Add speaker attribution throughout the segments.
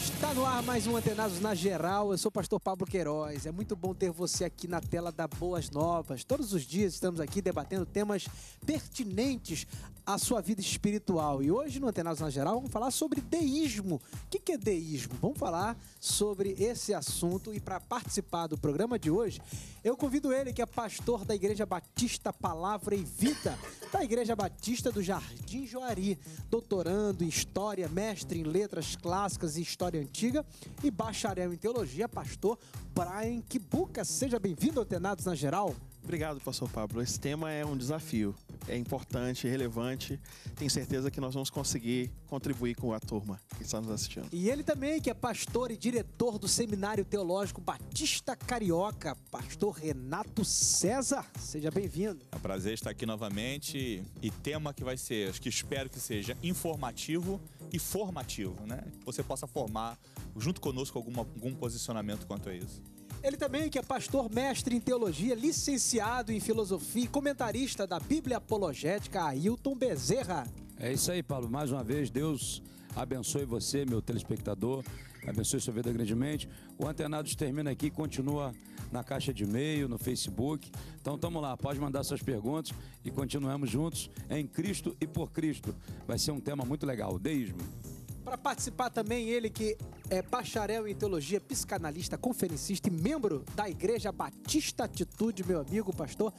Speaker 1: Está no ar mais um Antenados na Geral. Eu sou o pastor Pablo Queiroz. É muito bom ter você aqui na tela da Boas Novas. Todos os dias estamos aqui debatendo temas pertinentes a sua vida espiritual. E hoje no Antenados na Geral vamos falar sobre deísmo. O que, é deísmo? Vamos falar sobre esse assunto e para participar do programa de hoje, eu convido ele que é pastor da Igreja Batista Palavra e Vida, da Igreja Batista do Jardim Joari, doutorando em História, mestre em Letras Clássicas e História Antiga e bacharel
Speaker 2: em Teologia, pastor Brian Kibuka. Seja bem-vindo ao Antenados na Geral. Obrigado, pastor Pablo. Esse tema é um desafio é importante, relevante. Tenho certeza que nós vamos conseguir contribuir com a turma que está nos assistindo.
Speaker 1: E ele também, que é pastor e diretor do Seminário Teológico Batista Carioca, pastor Renato César. Seja bem-vindo.
Speaker 3: É um prazer estar aqui novamente e tema que vai ser, acho que espero que seja informativo e formativo, né? Que você possa formar junto conosco algum posicionamento quanto a isso.
Speaker 1: Ele também que é pastor, mestre em teologia, licenciado em filosofia e comentarista da Bíblia
Speaker 4: Apologética, Ailton Bezerra. É isso aí, Paulo. Mais uma vez, Deus abençoe você, meu telespectador. Abençoe sua vida grandemente. O Antenados termina aqui, continua na caixa de e-mail, no Facebook. Então tamo lá, pode mandar suas perguntas e continuamos juntos em Cristo e por Cristo. Vai ser um tema muito legal, deísmo.
Speaker 1: Para participar também, ele que é bacharel em teologia, psicanalista, conferencista e membro da Igreja Batista Atitude, meu amigo pastor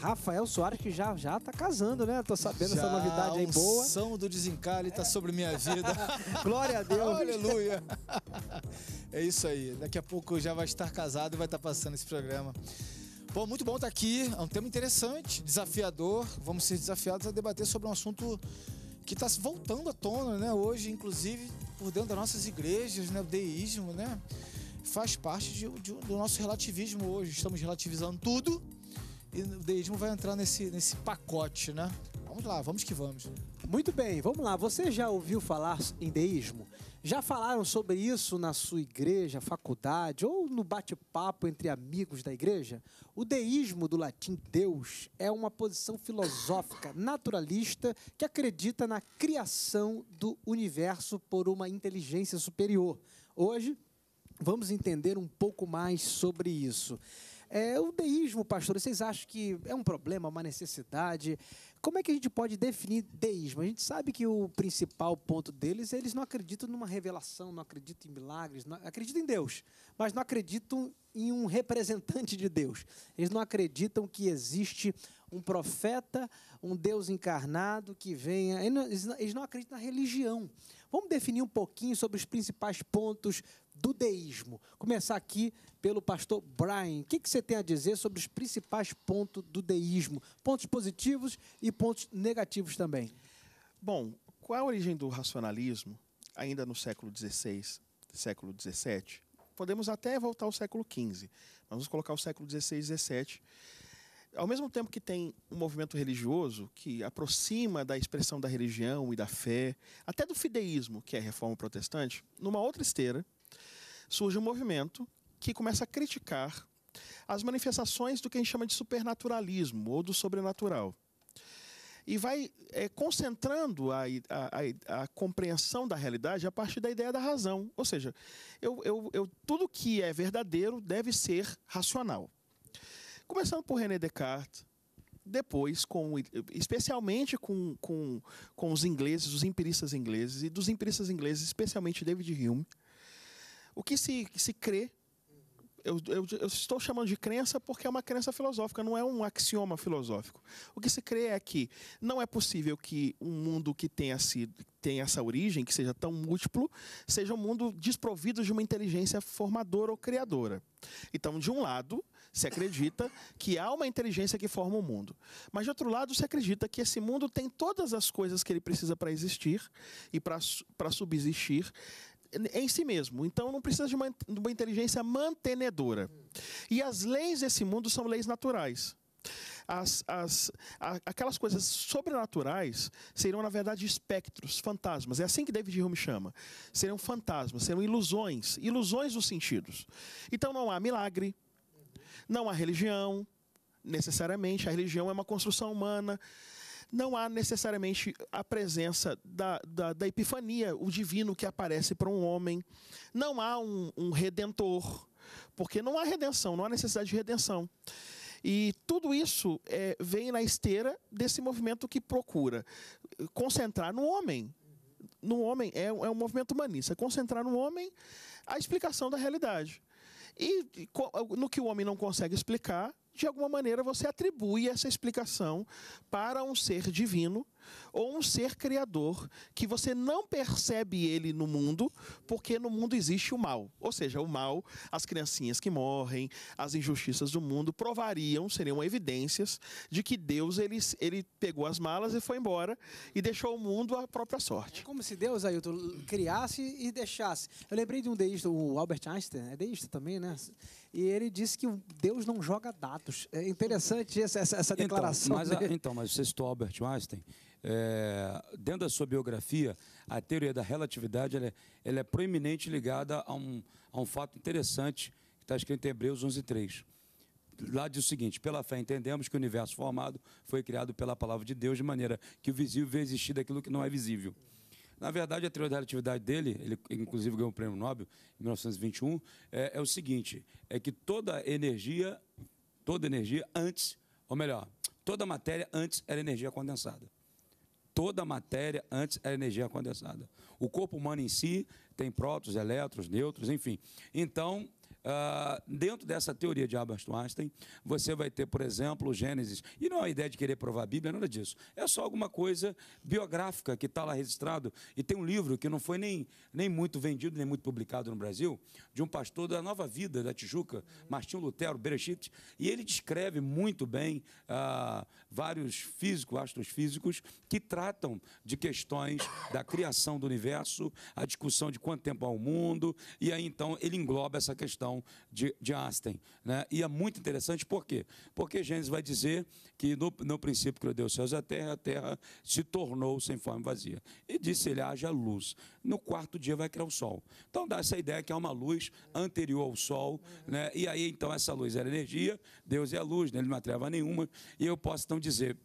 Speaker 1: Rafael Soares, que já já tá casando, né? Tô sabendo já, essa novidade aí boa.
Speaker 5: A do desencalhe tá sobre minha vida. Glória a Deus. Aleluia. É isso aí. Daqui a pouco já vai estar casado e vai estar passando esse programa. Bom, muito bom estar tá aqui. É um tema interessante, desafiador. Vamos ser desafiados a debater sobre um assunto que está voltando à tona, né? Hoje, inclusive, por dentro das nossas igrejas, né? O deísmo, né? Faz parte de, de, do nosso relativismo hoje. Estamos relativizando tudo e o deísmo vai entrar nesse, nesse pacote, né? Vamos lá, vamos que vamos.
Speaker 1: Muito bem, vamos lá. Você já ouviu falar em deísmo? Já falaram sobre isso na sua igreja, faculdade ou no bate-papo entre amigos da igreja? O deísmo do latim Deus é uma posição filosófica naturalista que acredita na criação do universo por uma inteligência superior. Hoje vamos entender um pouco mais sobre isso. É, o deísmo, pastor, vocês acham que é um problema, uma necessidade? Como é que a gente pode definir deísmo? A gente sabe que o principal ponto deles é eles não acreditam numa revelação, não acreditam em milagres, não, acreditam em Deus, mas não acreditam em um representante de Deus. Eles não acreditam que existe um profeta, um Deus encarnado que venha. Eles não acreditam na religião. Vamos definir um pouquinho sobre os principais pontos do deísmo. Começar aqui pelo pastor Brian. O que, você tem a dizer sobre os principais pontos do
Speaker 2: deísmo? Pontos positivos e pontos negativos também. Bom, qual a origem do racionalismo, ainda no século XVI, século XVII? Podemos até voltar ao século XV, vamos colocar o século XVI e XVII. Ao mesmo tempo que tem um movimento religioso que aproxima da expressão da religião e da fé, até do fideísmo, que é a reforma protestante, numa outra esteira, surge um movimento que começa a criticar as manifestações do que a gente chama de supernaturalismo ou do sobrenatural. E vai é, concentrando a, a, a, a, compreensão da realidade a partir da ideia da razão. Ou seja, eu, eu, eu, tudo que é verdadeiro deve ser racional. Começando por René Descartes, depois, com, especialmente com, com, com os ingleses, os empiristas ingleses, e dos empiristas ingleses, especialmente David Hume, o que se, se crê, eu, eu, eu, estou chamando de crença porque é uma crença filosófica, não é um axioma filosófico. O que se crê é que não é possível que um mundo que tenha, sido, tenha essa origem, que seja tão múltiplo, seja um mundo desprovido de uma inteligência formadora ou criadora. Então, de um lado, se acredita que há uma inteligência que forma o mundo. Mas, de outro lado, se acredita que esse mundo tem todas as coisas que ele precisa para existir e para subsistir, em si mesmo. Então não precisa de uma, de uma inteligência mantenedora. E as leis desse mundo são leis naturais. As, as, a, aquelas coisas sobrenaturais seriam, na verdade, espectros, fantasmas. É assim que David Hume chama. Serão fantasmas, serão ilusões, ilusões dos sentidos. Então não há milagre, não há religião, necessariamente. A religião é uma construção humana não há necessariamente a presença da, da, da epifania, o divino que aparece para um homem. Não há um, um redentor, porque não há redenção, não há necessidade de redenção. E tudo isso é, vem na esteira desse movimento que procura concentrar no homem. No homem, é, é um movimento humanista, é concentrar no homem a explicação da realidade. E no que o homem não consegue explicar, de alguma maneira você atribui essa explicação para um ser divino ou um ser criador que você não percebe ele no mundo, porque no mundo existe o mal. Ou seja, o mal, as criancinhas que morrem, as injustiças do mundo provariam, seriam evidências de que Deus ele, ele pegou as malas e foi embora e deixou o mundo à própria sorte.
Speaker 1: É como se Deus, Ailton, criasse e deixasse. Eu lembrei de um deísta, o Albert Einstein, é deísta também, né? E ele disse que Deus não joga dados. É interessante essa, essa então, declaração. Então, mas, dele.
Speaker 4: então, mas você citou Albert Einstein é, dentro da sua biografia, a teoria da relatividade ela é, ela é proeminente ligada a um, a um fato interessante que está escrito em Hebreus 11, 3. Lá diz o seguinte: pela fé entendemos que o universo formado foi criado pela palavra de Deus, de maneira que o visível vê existir daquilo que não é visível. Na verdade, a teoria da relatividade dele, ele inclusive ganhou o prêmio Nobel em 1921, é, é o seguinte: é que toda energia, toda energia antes, ou melhor, toda matéria antes era energia condensada toda a matéria antes é energia condensada. O corpo humano em si tem prótons, elétrons, nêutrons, enfim. Então, ah, dentro dessa teoria de Albert Einstein, você vai ter, por exemplo, Gênesis. E não é a ideia de querer provar a Bíblia, nada disso. É só alguma coisa biográfica que está lá registrado. E tem um livro que não foi nem, nem muito vendido, nem muito publicado no Brasil, de um pastor da Nova Vida, da Tijuca, Martinho Lutero, Berechit. E ele descreve muito bem uh, vários físicos, astros físicos, que tratam de questões da criação do universo, a discussão de quanto tempo há o mundo. E aí, então, ele engloba essa questão de, de Né? E é muito interessante, por quê? Porque Gênesis vai dizer que no, no princípio criou Deus céus e a terra, a terra se tornou sem forma vazia. E disse ele, haja luz. No quarto dia vai criar o sol. Então dá essa ideia que há uma luz anterior ao sol, né? e aí então essa luz era energia, Deus é a luz, nele né? não há treva nenhuma, e eu posso então dizer,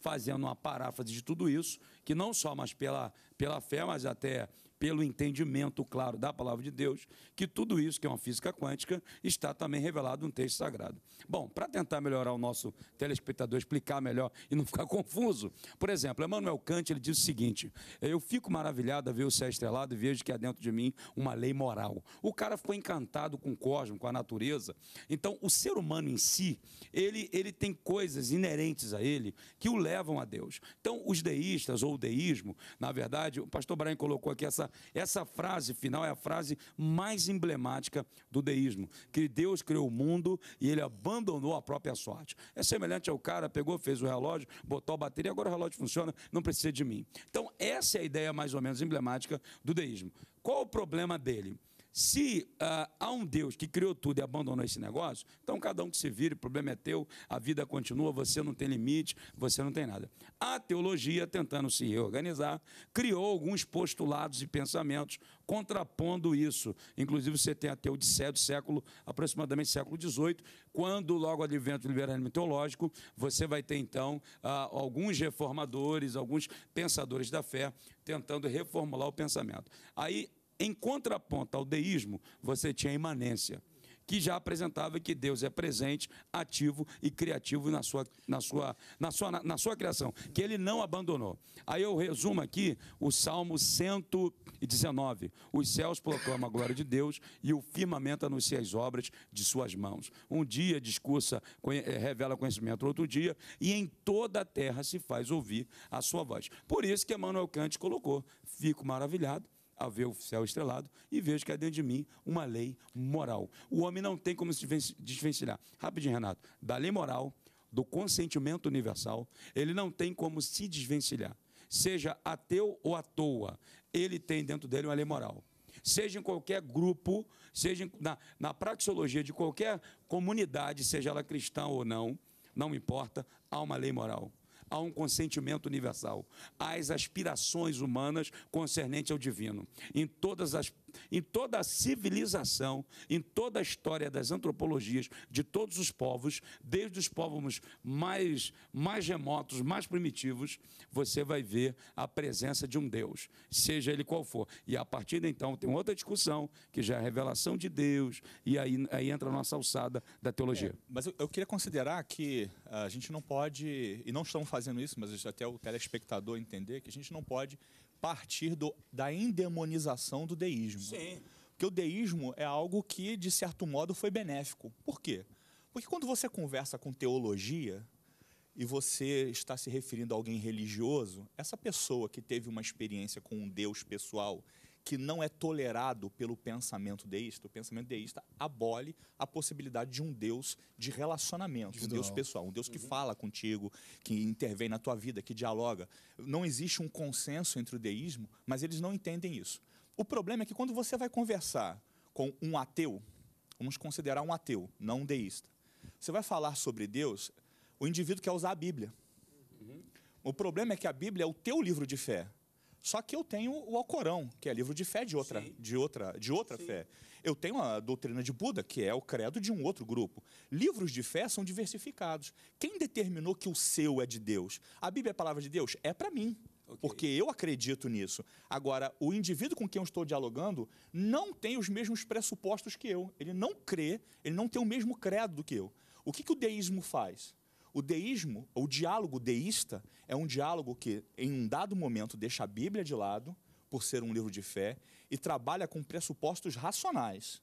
Speaker 4: fazendo uma paráfrase de tudo isso, que não só mas pela, pela fé, mas até pelo entendimento claro da palavra de Deus, que tudo isso, que é uma física quântica, está também revelado num texto sagrado. Bom, para tentar melhorar o nosso telespectador, explicar melhor e não ficar confuso, por exemplo, Emmanuel Kant ele diz o seguinte: eu fico maravilhado a ver o céu estrelado e vejo que há dentro de mim uma lei moral. O cara ficou encantado com o cosmos, com a natureza. Então, o ser humano em si, ele, ele tem coisas inerentes a ele que o levam a Deus. Então, os deístas ou o deísmo, na verdade, o pastor Brian colocou aqui essa essa frase final é a frase mais emblemática do deísmo, que Deus criou o mundo e ele abandonou a própria sorte. É semelhante ao cara, pegou, fez o relógio, botou a bateria, agora o relógio funciona, não precisa de mim. Então, essa é a ideia mais ou menos emblemática do deísmo. Qual o problema dele? Se uh, há um Deus que criou tudo e abandonou esse negócio, então cada um que se vire, o problema é teu, a vida continua, você não tem limite, você não tem nada. A teologia, tentando se reorganizar, criou alguns postulados e pensamentos contrapondo isso. Inclusive, você tem até o de do século, aproximadamente século XVIII, quando, logo advento do liberalismo teológico, você vai ter, então, uh, alguns reformadores, alguns pensadores da fé, tentando reformular o pensamento. Aí, em contraponto ao deísmo, você tinha a imanência, que já apresentava que Deus é presente, ativo e criativo na sua, na sua, na sua, na, na sua criação, que ele não abandonou. Aí eu resumo aqui o Salmo 119. Os céus proclamam a glória de Deus e o firmamento anuncia as obras de suas mãos. Um dia discursa, eh, revela conhecimento, outro dia, e em toda a terra se faz ouvir a sua voz. Por isso que Emmanuel Kant colocou, fico maravilhado a ver o céu estrelado e vejo que há dentro de mim uma lei moral. O homem não tem como se desvencilhar. Rapidinho, Renato. Da lei moral, do consentimento universal, ele não tem como se desvencilhar. Seja ateu ou à toa, ele tem dentro dele uma lei moral. Seja em qualquer grupo, seja na, na praxeologia de qualquer comunidade, seja ela cristã ou não, não importa, há uma lei moral há um consentimento universal às aspirações humanas concernente ao divino. Em todas as em toda a civilização, em toda a história das antropologias de todos os povos, desde os povos mais, mais remotos, mais primitivos, você vai ver a presença de um Deus, seja ele qual for. E a partir de então tem outra discussão, que já é a revelação de Deus, e aí, aí entra a nossa alçada da teologia. É,
Speaker 3: mas eu, eu, queria considerar que ah, a gente não pode, e não estamos fazendo isso, mas até o telespectador entender, que a gente não pode partir do, da endemonização do deísmo. Sim. Porque o deísmo é algo que, de certo modo, foi benéfico. Por quê? Porque quando você conversa com teologia e você está se referindo a alguém religioso, essa pessoa que teve uma experiência com um Deus pessoal que não é tolerado pelo pensamento deísta. O pensamento deísta abole a possibilidade de um Deus de relacionamento, de um Deus pessoal, um Deus que uhum. fala contigo, que intervém na tua vida, que dialoga. Não existe um consenso entre o deísmo, mas eles não entendem isso. O problema é que quando você vai conversar com um ateu, vamos considerar um ateu, não um deísta, você vai falar sobre Deus, o indivíduo quer usar a Bíblia. Uhum. O problema é que a Bíblia é o teu livro de fé. Só que eu tenho o Alcorão, que é livro de fé de outra, de outra, de outra fé. Eu tenho a doutrina de Buda, que é o credo de um outro grupo. Livros de fé são diversificados. Quem determinou que o seu é de Deus? A Bíblia é a palavra de Deus? É para mim. Okay. Porque eu acredito nisso. Agora, o indivíduo com quem eu estou dialogando não tem os mesmos pressupostos que eu. Ele não crê, ele não tem o mesmo credo do que eu. O que, que o deísmo faz? O deísmo, o diálogo deísta, é um diálogo que, em um dado momento, deixa a Bíblia de lado, por ser um livro de fé, e trabalha com pressupostos racionais.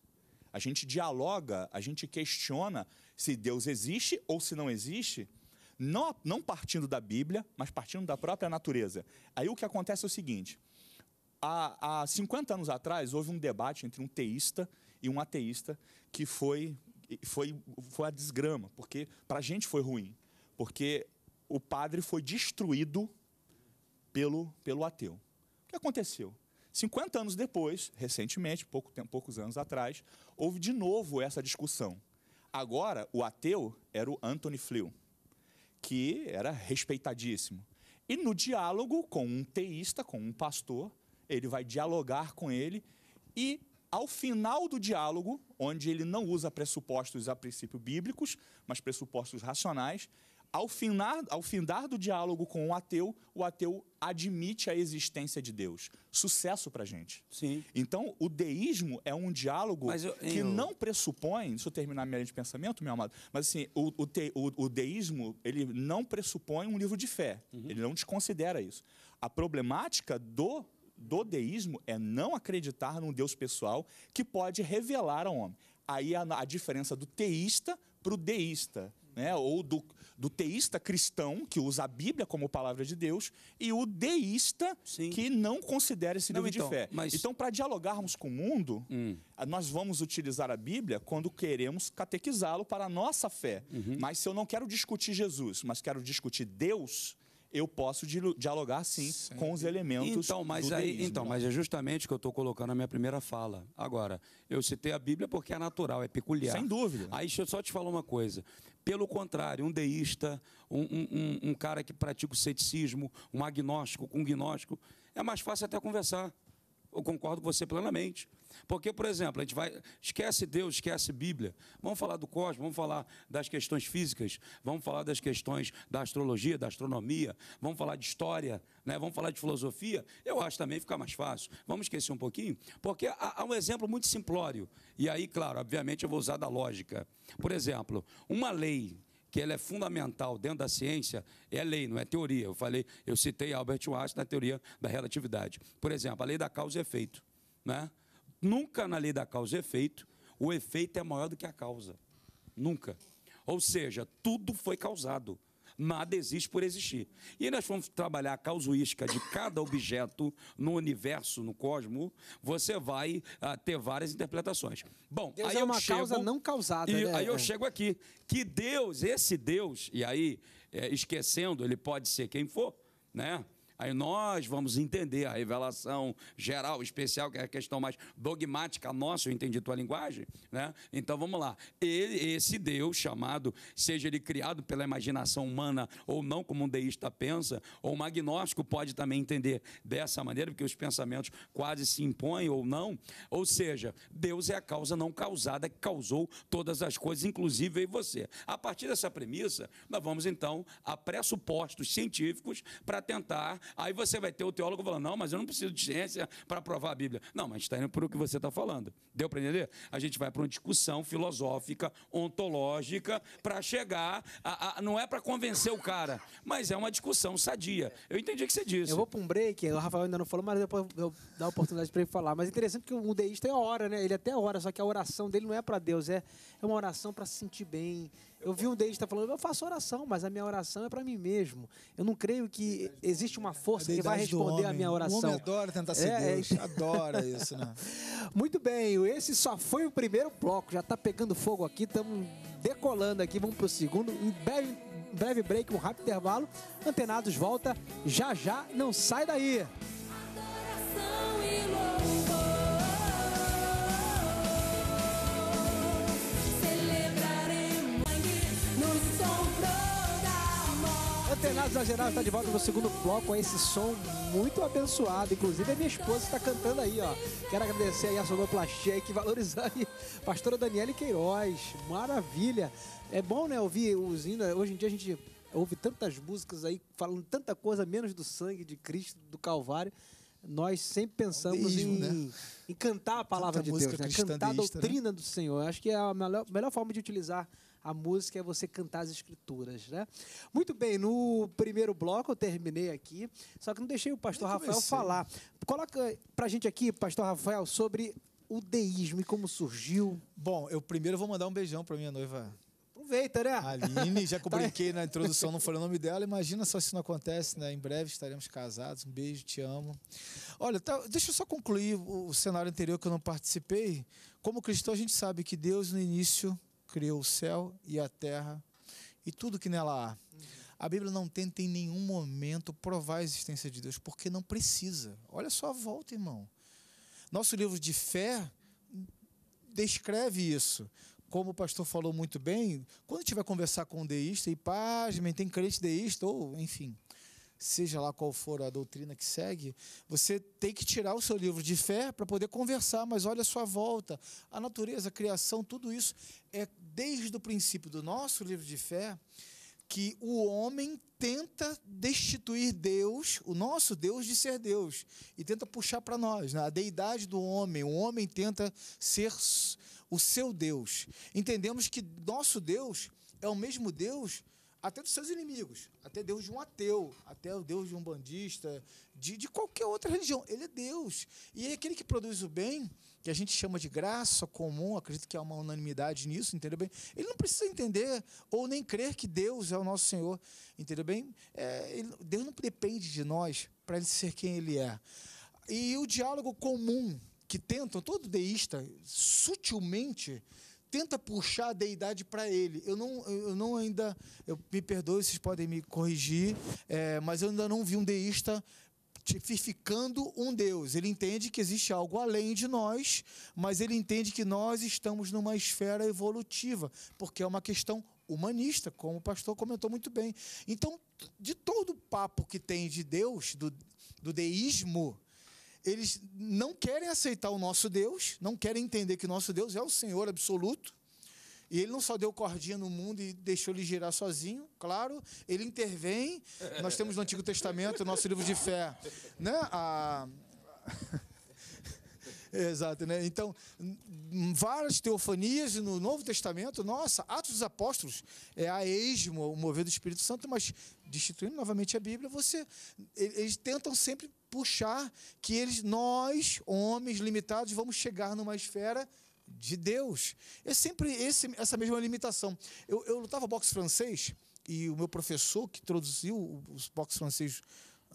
Speaker 3: A gente dialoga, a gente questiona se Deus existe ou se não existe, não, não partindo da Bíblia, mas partindo da própria natureza. Aí o que acontece é o seguinte: há, há 50 anos atrás houve um debate entre um teísta e um ateísta que foi foi, foi a desgrama, porque para a gente foi ruim, porque o padre foi destruído pelo, pelo ateu. O que aconteceu? 50 anos depois, recentemente, pouco tempo, poucos anos atrás, houve de novo essa discussão. Agora, o ateu era o Anthony Flew, que era respeitadíssimo. E no diálogo com um teísta, com um pastor, ele vai dialogar com ele e ao final do diálogo, onde ele não usa pressupostos a princípio bíblicos, mas pressupostos racionais, ao, finar, ao findar do diálogo com o ateu, o ateu admite a existência de Deus. Sucesso para gente. Sim. Então, o deísmo é um diálogo eu, eu... que não pressupõe. Deixa eu terminar minha linha de pensamento, meu amado. Mas assim, o, o, te, o, o deísmo ele não pressupõe um livro de fé. Uhum. Ele não desconsidera isso. A problemática do do deísmo é não acreditar num Deus pessoal que pode revelar ao homem. Aí a, a diferença do teísta para o deísta, né? ou do, do, teísta cristão, que usa a Bíblia como palavra de Deus, e o deísta Sim. que não considera esse não, então, de fé. Mas... Então, para dialogarmos com o mundo, hum. nós vamos utilizar a Bíblia quando queremos catequizá-lo para a nossa fé. Uhum. Mas se eu não quero discutir Jesus, mas quero discutir Deus, eu posso dialogar sim, sim. com os elementos então, mas do aí, deísmo. Então,
Speaker 4: mas é justamente o que eu estou colocando na minha primeira fala. Agora, eu citei a Bíblia porque é natural, é peculiar. Sem dúvida. Aí deixa eu só te falar uma coisa. Pelo contrário, um deísta, um, um, um cara que pratica o ceticismo, um agnóstico com um gnóstico, é mais fácil até conversar. Eu concordo com você plenamente. Porque, por exemplo, a gente vai. Esquece Deus, esquece Bíblia. Vamos falar do cosmos, vamos falar das questões físicas, vamos falar das questões da astrologia, da astronomia, vamos falar de história, né? vamos falar de filosofia. Eu acho também ficar mais fácil. Vamos esquecer um pouquinho, porque há, há um exemplo muito simplório. E aí, claro, obviamente eu vou usar da lógica. Por exemplo, uma lei que ela é fundamental dentro da ciência, é lei, não é teoria. Eu falei, eu citei Albert Einstein na teoria da relatividade. Por exemplo, a lei da causa e efeito, né? Nunca na lei da causa e efeito, o efeito é maior do que a causa. Nunca. Ou seja, tudo foi causado. Nada existe por existir. E nós vamos trabalhar a causuística de cada objeto no universo, no cosmo, você vai uh, ter várias interpretações. Bom,
Speaker 1: Deus aí é uma causa não causada. E, né? Aí eu é. chego
Speaker 4: aqui, que Deus, esse Deus, e aí, é, esquecendo, ele pode ser quem for, né? Aí nós vamos entender a revelação geral, especial, que é a questão mais dogmática nossa, eu entendi tua linguagem, né? Então vamos lá. Ele, esse Deus chamado, seja ele criado pela imaginação humana ou não, como um deísta pensa, ou um agnóstico pode também entender dessa maneira, porque os pensamentos quase se impõem ou não. Ou seja, Deus é a causa não causada que causou todas as coisas, inclusive eu você. A partir dessa premissa, nós vamos então a pressupostos científicos para tentar Aí você vai ter o teólogo falando, não, mas eu não preciso de ciência para provar a Bíblia. Não, mas está indo para o que você está falando. Deu para entender? A gente vai para uma discussão filosófica, ontológica, para chegar. A, a, não é para convencer o cara, mas é uma discussão sadia. Eu entendi o que você disse. Eu vou
Speaker 1: para um break, o Rafael ainda não falou, mas depois eu dou a oportunidade para ele falar. Mas é interessante que o deísta é hora, né? Ele até ora, só que a oração dele não é para Deus, é, é uma oração para se sentir bem eu vi um deles está falando, eu faço oração, mas a minha oração é para mim mesmo. Eu não creio que existe uma força é que vai responder à minha oração. O homem adora tentar ser é, Deus, é... adora isso, né? Muito bem, esse só foi o primeiro bloco, já está pegando fogo aqui, estamos decolando aqui, vamos para o segundo. Um breve, breve break, um rápido intervalo. Antenados volta já já, não sai daí. Atenados Exagerados está de volta no segundo bloco com esse som muito abençoado. Inclusive a minha esposa está cantando aí, ó. Quero agradecer aí a Sonoplastia que valorizar aí. Pastora Daniele Queiroz, maravilha. É bom, né, ouvir os hinos. Hoje em dia a gente ouve tantas músicas aí falando tanta coisa menos do sangue de Cristo, do Calvário nós sempre pensamos Mesmo, em, né? em, cantar a palavra Tanta de Deus, né? cantar a né? doutrina né? do Senhor. Acho que é a melhor, melhor forma de utilizar a música é você cantar as escrituras, né? Muito bem, no primeiro bloco eu terminei aqui, só que não deixei o pastor Rafael falar. Coloca pra gente aqui, pastor Rafael, sobre o deísmo e como surgiu. Bom, eu primeiro
Speaker 5: vou mandar um beijão pra minha noiva aproveita, né? Aline, já brinquei na introdução, não falei o nome dela. Imagina só se não acontece, né? Em breve estaremos casados. Um beijo, te amo. Olha, tá, deixa eu só concluir o cenário anterior que eu não participei. Como cristão, a gente sabe que Deus, no início, criou o céu e a terra e tudo que nela há. A Bíblia não tenta em nenhum momento provar a existência de Deus, porque não precisa. Olha só a volta, irmão. Nosso livro de fé descreve isso. Como o pastor falou muito bem, quando tiver conversar com um deísta, e pasmem, tem crente deísta, ou enfim, seja lá qual for a doutrina que segue, você tem que tirar o seu livro de fé para poder conversar, mas olha a sua volta. A natureza, a criação, tudo isso é desde o princípio do nosso livro de fé que o homem tenta destituir Deus, o nosso Deus, de ser Deus e tenta puxar para nós, né? a deidade do homem. O homem tenta ser o seu Deus. Entendemos que nosso Deus é o mesmo Deus até dos seus inimigos, até Deus de um ateu, até o Deus de um bandista, de, de qualquer outra religião. Ele é Deus. E é aquele que produz o bem, que a gente chama de graça comum, acredito que há uma unanimidade nisso, entendeu bem? Ele não precisa entender ou nem crer que Deus é o nosso Senhor, entendeu bem? É, ele, Deus não depende de nós para ele ser quem ele é. E o diálogo comum que tentam, todo deísta, sutilmente, tenta puxar a deidade para ele. Eu não, eu não ainda, eu me perdoe, vocês podem me corrigir, é, mas eu ainda não vi um deísta tipificando um Deus. Ele entende que existe algo além de nós, mas ele entende que nós estamos numa esfera evolutiva, porque é uma questão humanista, como o pastor comentou muito bem. Então, de todo o papo que tem de Deus, do, do deísmo, eles não querem aceitar o nosso Deus, não querem entender que o nosso Deus é o Senhor absoluto. E ele não só deu cordinha no mundo e deixou ele girar sozinho, claro, ele intervém. Nós temos no Antigo Testamento, nosso livro de fé, né? A... Exato, né? Então, várias teofanias no Novo Testamento, nossa, Atos dos Apóstolos é a esmo, o mover do Espírito Santo, mas destituindo novamente a Bíblia, você eles tentam sempre puxar que eles nós, homens limitados, vamos chegar numa esfera de Deus. É sempre esse, essa mesma limitação. Eu, eu lutava boxe francês e o meu professor que traduziu os boxe francês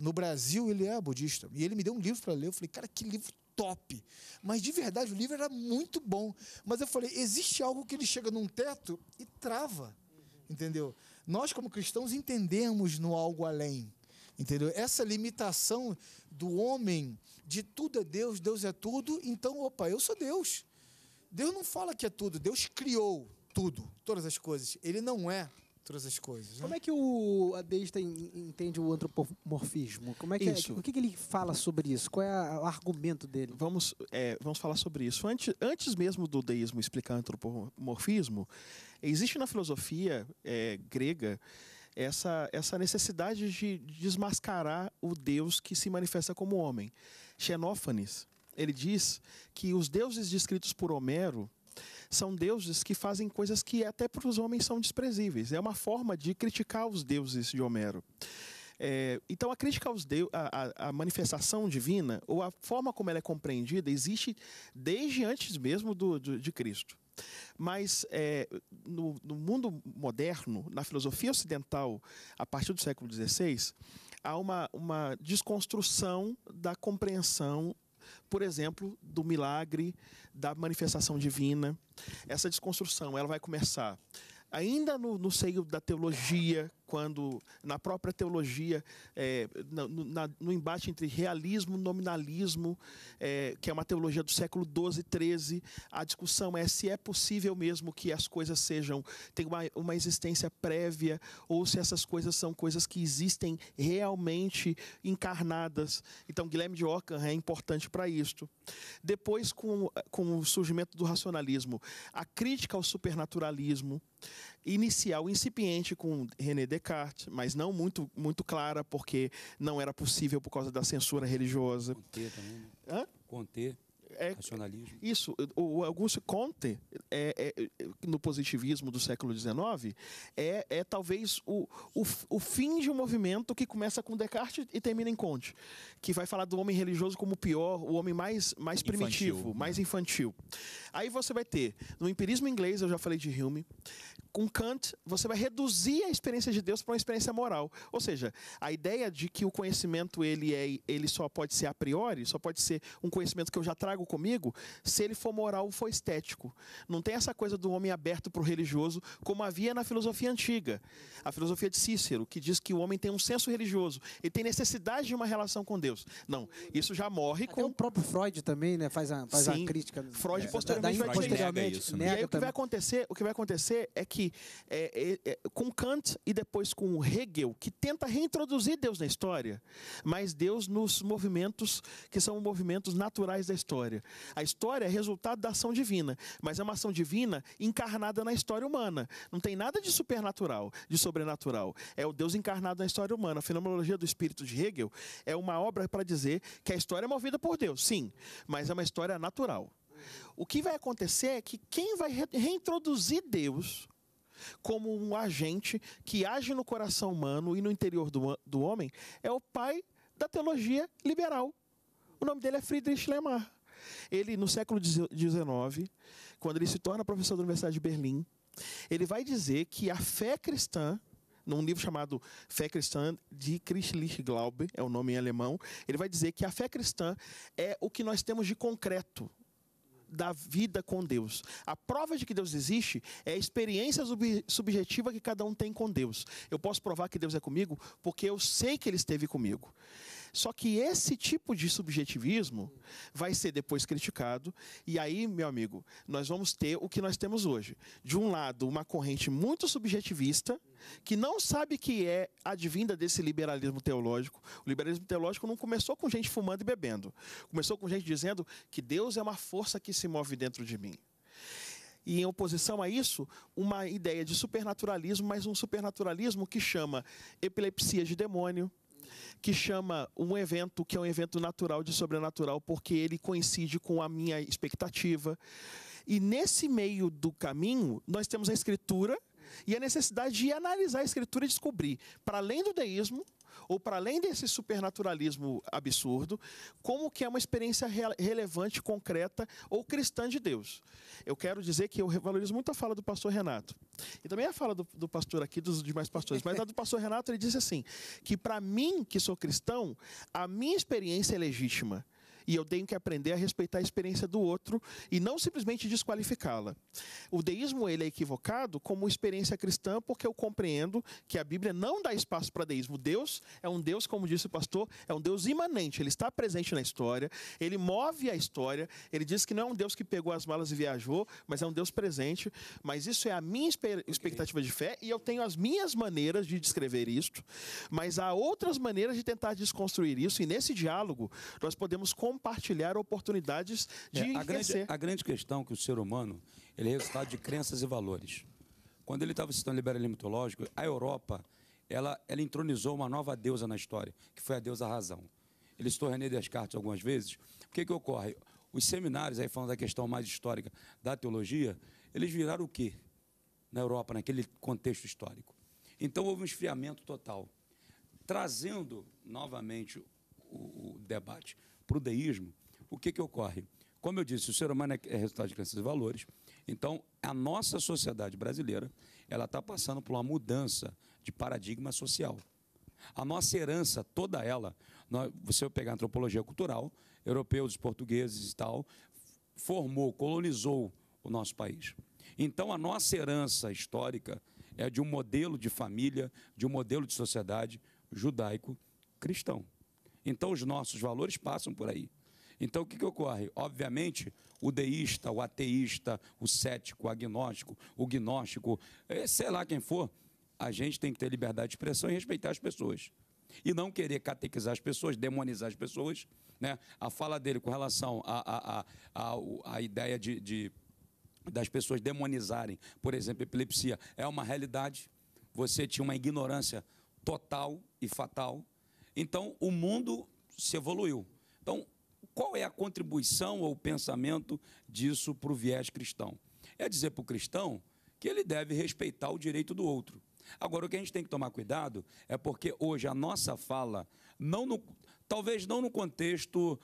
Speaker 5: no Brasil, ele é budista. E ele me deu um livro para ler. Eu falei, cara, que livro top. Mas de verdade, o livro era muito bom. Mas eu falei, existe algo que ele chega num teto e trava. Entendeu? Nós, como cristãos, entendemos no algo além. Entendeu? Essa limitação do homem, de tudo é Deus, Deus é tudo, então, opa, eu sou Deus. Deus não fala que é tudo, Deus criou tudo, todas as coisas. Ele não é todas as coisas. Né? Como
Speaker 1: é que o adeísta entende o antropomorfismo? Como é que é, isso. É, o que,
Speaker 2: que, ele fala sobre isso? Qual é a, o argumento dele? Vamos, é, vamos falar sobre isso. Antes, antes mesmo do deísmo explicar o antropomorfismo, existe na filosofia é, grega essa, essa necessidade de desmascarar o Deus que se manifesta como homem. Xenófanes, ele diz que os deuses descritos por Homero são deuses que fazem coisas que até para os homens são desprezíveis. É uma forma de criticar os deuses de Homero. É, então, a crítica aos deus, a, a, manifestação divina, ou a forma como ela é compreendida, existe desde antes mesmo do, do de Cristo. Mas é, no, no, mundo moderno, na filosofia ocidental, a partir do século XVI, há uma, uma desconstrução da compreensão por exemplo, do milagre da manifestação divina. Essa desconstrução ela vai começar ainda no, no seio da teologia quando na própria teologia, é, no, na, no, embate entre realismo e nominalismo, é, que é uma teologia do século XII e XIII, a discussão é se é possível mesmo que as coisas sejam, tenham uma, uma existência prévia, ou se essas coisas são coisas que existem realmente encarnadas. Então, Guilherme de Ockham é importante para isto. Depois, com, com o surgimento do racionalismo, a crítica ao supernaturalismo, inicial, incipiente com René Descartes, Descartes, mas não muito, muito clara, porque não era possível por causa da censura religiosa. Conter também. Né? Conter. É, Racionalismo. Isso, o Augusto Comte, é, é, no positivismo do século XIX, é, é talvez o, o, o, fim de um movimento que começa com Descartes e termina em Comte, que vai falar do homem religioso como o pior, o homem mais, mais primitivo, infantil, né? mais né? infantil. Aí você vai ter, no empirismo inglês, eu já falei de Hume, com Kant, você vai reduzir a experiência de Deus para uma experiência moral. Ou seja, a ideia de que o conhecimento ele é ele só pode ser a priori, só pode ser um conhecimento que eu já trago comigo, se ele for moral ou for estético. Não tem essa coisa do homem aberto para o religioso como havia na filosofia antiga. A filosofia de Cícero, que diz que o homem tem um senso religioso, ele tem necessidade de uma relação com Deus. Não, isso já morre Até com o próprio Freud também, né, faz a faz Sim, a crítica. Né? Freud é, posteriormente, é, vai posteriormente nega isso, né? E aí, o que vai acontecer, o que vai acontecer é que que é, é, é, com Kant e depois com Hegel, que tenta reintroduzir Deus na história, mas Deus nos movimentos que são movimentos naturais da história. A história é resultado da ação divina, mas é uma ação divina encarnada na história humana. Não tem nada de supernatural, de sobrenatural. É o Deus encarnado na história humana. A fenomenologia do espírito de Hegel é uma obra para dizer que a história é movida por Deus, sim, mas é uma história natural. O que vai acontecer é que quem vai reintroduzir Deus como um agente que age no coração humano e no interior do, do homem, é o pai da teologia liberal. O nome dele é Friedrich Lemar. Ele, no século XIX, quando ele se torna professor da Universidade de Berlim, ele vai dizer que a fé cristã, num livro chamado Fé Cristã de Christlich Glaube, é o nome em alemão, ele vai dizer que a fé cristã é o que nós temos de concreto da vida com Deus. A prova de que Deus existe é a experiência subjetiva que cada um tem com Deus. Eu posso provar que Deus é comigo porque eu sei que Ele esteve comigo. Só que esse tipo de subjetivismo vai ser depois criticado, e aí, meu amigo, nós vamos ter o que nós temos hoje. De um lado, uma corrente muito subjetivista, que não sabe que é advinda desse liberalismo teológico. O liberalismo teológico não começou com gente fumando e bebendo. Começou com gente dizendo que Deus é uma força que se move dentro de mim. E em oposição a isso, uma ideia de supernaturalismo, mas um supernaturalismo que chama epilepsia de demônio, que chama um evento que é um evento natural de sobrenatural, porque ele coincide com a minha expectativa. E nesse meio do caminho, nós temos a escritura e a necessidade de analisar a escritura e descobrir, para além do deísmo, ou para além desse supernaturalismo absurdo, como que é uma experiência relevante, concreta ou cristã de Deus. Eu quero dizer que eu valorizo muito a fala do pastor Renato. E também a fala do, do pastor aqui, dos demais pastores. Mas a do pastor Renato, ele disse assim, que para mim, que sou cristão, a minha experiência é legítima. E eu tenho que aprender a respeitar a experiência do outro e não simplesmente desqualificá-la. O deísmo ele é equivocado como experiência cristã porque eu compreendo que a Bíblia não dá espaço para deísmo. Deus é um Deus, como disse o pastor, é um Deus imanente. Ele está presente na história, ele move a história. Ele diz que não é um Deus que pegou as malas e viajou, mas é um Deus presente. Mas isso é a minha expectativa de fé e eu tenho as minhas maneiras de descrever isto. Mas há outras maneiras de tentar desconstruir isso e nesse diálogo nós podemos compartilhar oportunidades é, de é, a grande, a
Speaker 4: grande questão é que o ser humano ele é resultado de crenças e valores. Quando ele estava citando liberalismo mitológico, a Europa ela, ela entronizou uma nova deusa na história, que foi a deusa razão. Ele citou René Descartes algumas vezes. O que, é que ocorre? Os seminários, aí falando da questão mais histórica da teologia, eles viraram o quê na Europa, naquele contexto histórico? Então houve um esfriamento total, trazendo novamente o, o debate para o deísmo, o que, que ocorre? Como eu disse, o ser humano é, é resultado de crenças e valores. Então, a nossa sociedade brasileira, ela está passando por uma mudança de paradigma social. A nossa herança, toda ela, nós, você pegar a antropologia cultural, europeus, portugueses e tal, formou, colonizou o nosso país. Então, a nossa herança histórica é de um modelo de família, de um modelo de sociedade judaico-cristão. Então, os nossos valores passam por aí. Então, o que, que ocorre? Obviamente, o deísta, o ateísta, o cético, o agnóstico, o gnóstico, eh, sei lá quem for, a gente tem que ter liberdade de expressão e respeitar as pessoas. E não querer catequizar as pessoas, demonizar as pessoas. Né? A fala dele com relação à a, a, a, a, ideia de, de, das pessoas demonizarem, por exemplo, epilepsia, é uma realidade. Você tinha uma ignorância total e fatal então, o mundo se evoluiu. Então, qual é a contribuição ou o pensamento disso para o viés cristão? É dizer para o cristão que ele deve respeitar o direito do outro. Agora, o que a gente tem que tomar cuidado é porque hoje a nossa fala, não no, talvez não no contexto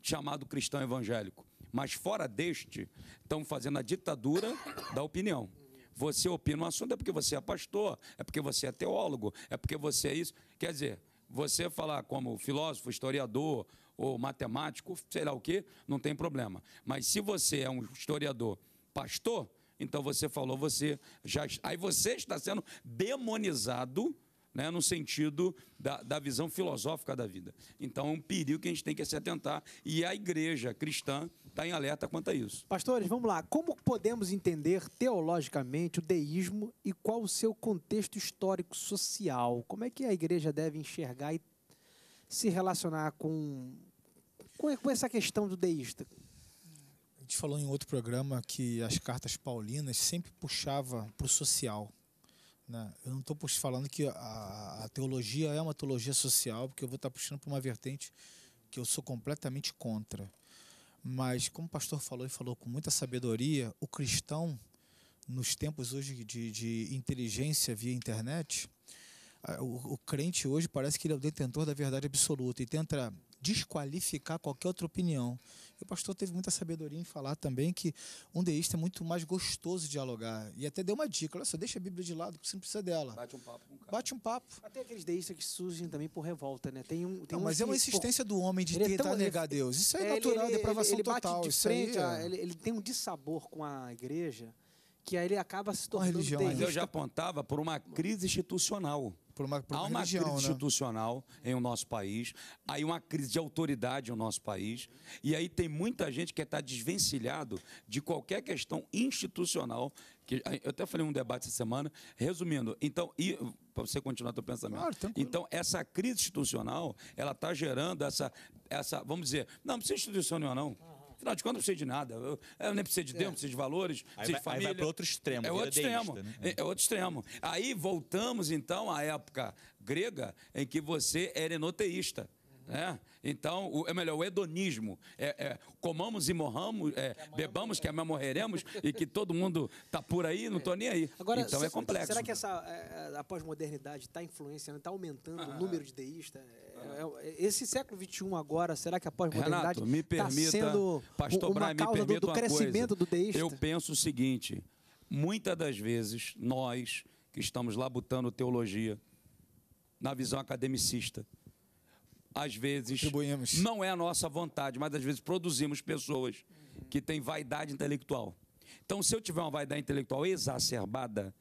Speaker 4: chamado cristão evangélico, mas fora deste, estão fazendo a ditadura da opinião. Você opina um assunto é porque você é pastor, é porque você é teólogo, é porque você é isso. Quer dizer, você falar como filósofo, historiador ou matemático, sei lá o que, não tem problema. Mas se você é um historiador, pastor, então você falou, você já. Aí você está sendo demonizado. Né, no sentido da, da visão filosófica da vida. Então, é um perigo que a gente tem que se atentar. E a igreja cristã está em alerta quanto a isso.
Speaker 1: Pastores, vamos lá. Como podemos entender teologicamente o deísmo e qual o seu contexto histórico social? Como é que a igreja deve enxergar e se relacionar com, com essa questão do deísta?
Speaker 5: A gente falou em outro programa que as cartas paulinas sempre puxava para o social. Né? Eu não estou falando que a, teologia é uma teologia social, porque eu vou estar tá puxando para uma vertente que eu sou completamente contra. Mas, como o pastor falou e falou com muita sabedoria, o cristão, nos tempos hoje de, de inteligência via internet, o, o crente hoje parece que ele é o detentor da verdade absoluta e tenta desqualificar qualquer outra opinião. E o pastor teve muita sabedoria em falar também que um deísta é muito mais gostoso de dialogar. E
Speaker 1: até deu uma dica: olha só, deixa a Bíblia de lado, porque você não precisa dela. Bate um papo com o cara. Bate um papo. Até aqueles deístas que surgem também por revolta, né? Tem um, tem não, mas é uma insistência do homem de é tentar é tão, negar ele, Deus. Isso é, é natural, ele, depravação ele, total. De frente, aí, é. ele, ele tem um dissabor com a igreja que aí ele acaba se tornando. Uma religião, é. mas eu já
Speaker 4: apontava por uma crise institucional. Por uma, por uma Há uma religião, crise né? institucional em o nosso país, aí uma crise de autoridade no nosso país, e aí tem muita gente que está desvencilhado de qualquer questão institucional. Que, eu até falei um debate essa semana, resumindo, então, e para você continuar seu pensamento. Claro, então, essa crise institucional, ela está gerando essa, essa, vamos dizer, não, não precisa institucional não. Ah Afinal de contas, não precisa de nada. Eu, eu nem preciso de Deus, é. não preciso de valores, aí preciso vai, de família. Aí vai para outro extremo. É outro extremo. Deísta, né? É, é outro extremo. Aí voltamos, então, à época grega em que você era enoteísta. Né? Então, o, é melhor, o hedonismo. É, é, comamos e morramos, é, que bebamos, que amanhã morreremos e que todo mundo está por aí, não estou nem aí. Agora, então é se, é complexo. Será que
Speaker 1: essa, é, a pós-modernidade está influenciando, está aumentando ah, o número de deístas? Ah, é, esse século XXI agora, será que a pós-modernidade está sendo Pastor uma Brian, causa do, do crescimento do
Speaker 4: deísta? Eu penso o seguinte, muitas das vezes, nós que estamos labutando teologia, na visão academicista, às vezes não é a nossa vontade, mas às vezes produzimos pessoas que têm vaidade intelectual. Então, se eu tiver uma vaidade intelectual exacerbada,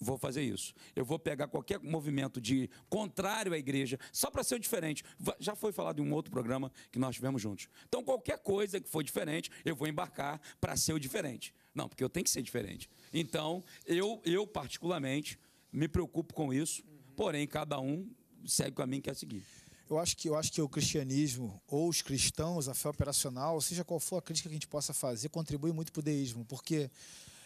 Speaker 4: vou fazer isso. Eu vou pegar qualquer movimento de contrário à igreja, só para ser diferente. Já foi falado em um outro programa que nós tivemos juntos. Então, qualquer coisa que for diferente, eu vou embarcar para ser o diferente. Não, porque eu tenho que ser diferente. Então, eu, eu particularmente me preocupo com isso, porém, cada um segue o caminho que quer seguir.
Speaker 5: Eu acho que eu acho que o cristianismo ou os cristãos, a fé operacional, seja qual for a crítica que a gente possa fazer, contribui muito para o deísmo, porque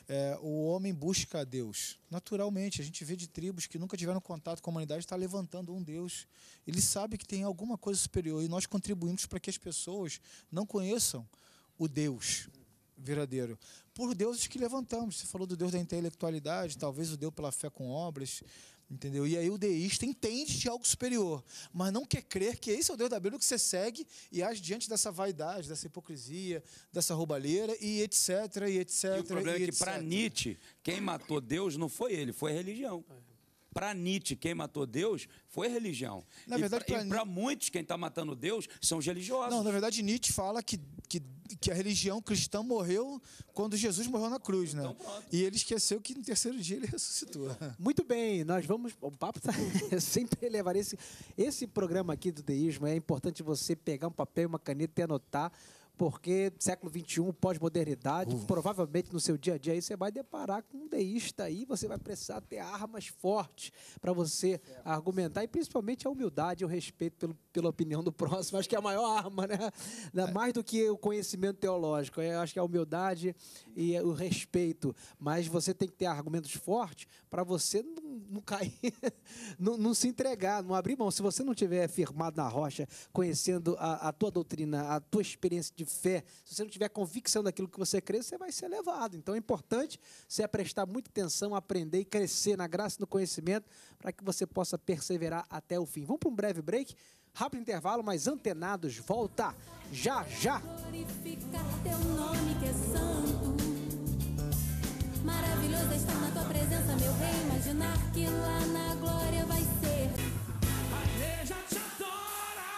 Speaker 5: é, o homem busca a Deus. Naturalmente, a gente vê de tribos que nunca tiveram contato com a humanidade, está levantando um Deus. Ele sabe que tem alguma coisa superior e nós contribuímos para que as pessoas não conheçam o Deus verdadeiro. Por deuses que levantamos. Você falou do Deus da intelectualidade, talvez o Deus pela fé com obras, Entendeu? E aí o deísta entende de algo superior, mas não quer crer que esse é o Deus da Bíblia que você segue e age diante dessa vaidade, dessa hipocrisia, dessa roubalheira e etc, e etc. E o problema e é que, para Nietzsche,
Speaker 4: quem matou Deus não foi ele, foi a religião. É. Para Nietzsche, quem matou Deus foi a religião. Na verdade, e para muitos, quem está matando Deus são os religiosos. Não,
Speaker 5: na verdade, Nietzsche fala que, que, que a religião cristã morreu quando Jesus morreu na cruz, né? então, né? Pronto. E ele esqueceu que no
Speaker 1: terceiro dia ele ressuscitou. Muito bem, nós vamos. O papo tá sempre elevar esse. Esse programa aqui do Deísmo é importante você pegar um papel e uma caneta e anotar porque século XXI, pós-modernidade, uh. provavelmente no seu dia a dia aí você vai deparar com um deísta aí, você vai precisar ter armas fortes para você é. argumentar e principalmente a humildade e o respeito pelo, pela opinião do próximo. Acho que é a maior arma, né? É. Mais do que o conhecimento teológico, eu acho que é a humildade e o respeito. Mas você tem que ter argumentos fortes para você não não cair, não, não, se entregar, não abrir mão. Se você não tiver firmado na rocha, conhecendo a, a, tua doutrina, a tua experiência de fé, se você não tiver convicção daquilo que você crê, você vai ser levado. Então é importante você prestar muita atenção, aprender e crescer na graça e no conhecimento, para que você possa perseverar até o fim. Vamos para um breve break, rápido intervalo, mas antenados, volta já já.
Speaker 4: Glorificar teu nome que é santo. Maravilhoso estar na tua presença, meu rei. Imaginar que lá na glória vai ser.
Speaker 1: A
Speaker 2: igreja te adora.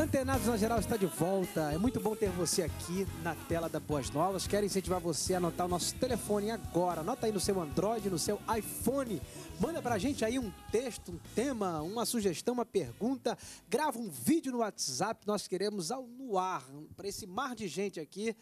Speaker 1: Antenados na geral está de volta. É muito bom ter você aqui na tela da Boas Novas. Quero incentivar você a anotar o nosso telefone agora. Anota aí no seu Android, no seu iPhone. Manda pra gente aí um texto, um tema, uma sugestão, uma pergunta. Grava um vídeo no WhatsApp. Nós queremos ao no ar, para esse mar de gente aqui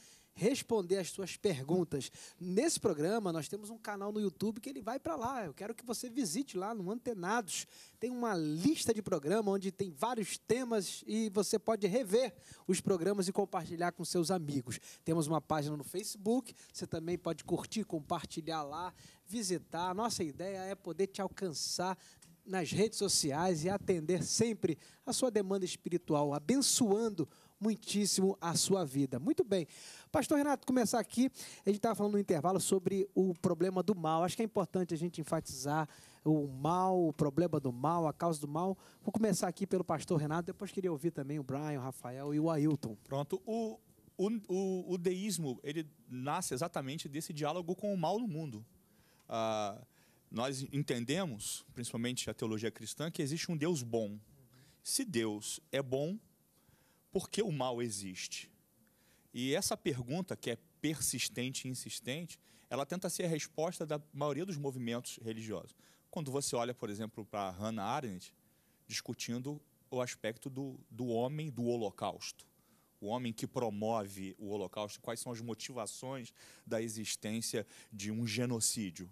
Speaker 1: responder as suas perguntas. Nesse programa, nós temos um canal no YouTube que ele vai para lá. Eu quero que você visite lá no Antenados. Tem uma lista de programa onde tem vários temas e você pode rever os programas e compartilhar com seus amigos. Temos uma página no Facebook, você também pode curtir, compartilhar lá, visitar. A nossa ideia é poder te alcançar nas redes sociais e atender sempre a sua demanda espiritual, abençoando muitíssimo a sua vida. Muito bem. Pastor Renato, começar aqui, a gente estava falando no intervalo sobre o problema do mal. Acho que é importante a gente enfatizar o mal, o problema do mal, a causa do mal. Vou começar aqui pelo pastor Renato, depois queria ouvir também o Brian, o Rafael e o Ailton. Pronto. O,
Speaker 3: o, o, o deísmo, ele nasce exatamente desse diálogo com o mal no mundo. Ah, nós entendemos, principalmente a teologia cristã, que existe um Deus bom. Se Deus é bom, por que o mal existe? E essa pergunta, que é persistente e insistente, ela tenta ser a resposta da maioria dos movimentos religiosos. Quando você olha, por exemplo, para Hannah Arendt, discutindo o aspecto do, do homem do holocausto, o homem que promove o holocausto, quais são as motivações da existência de um genocídio.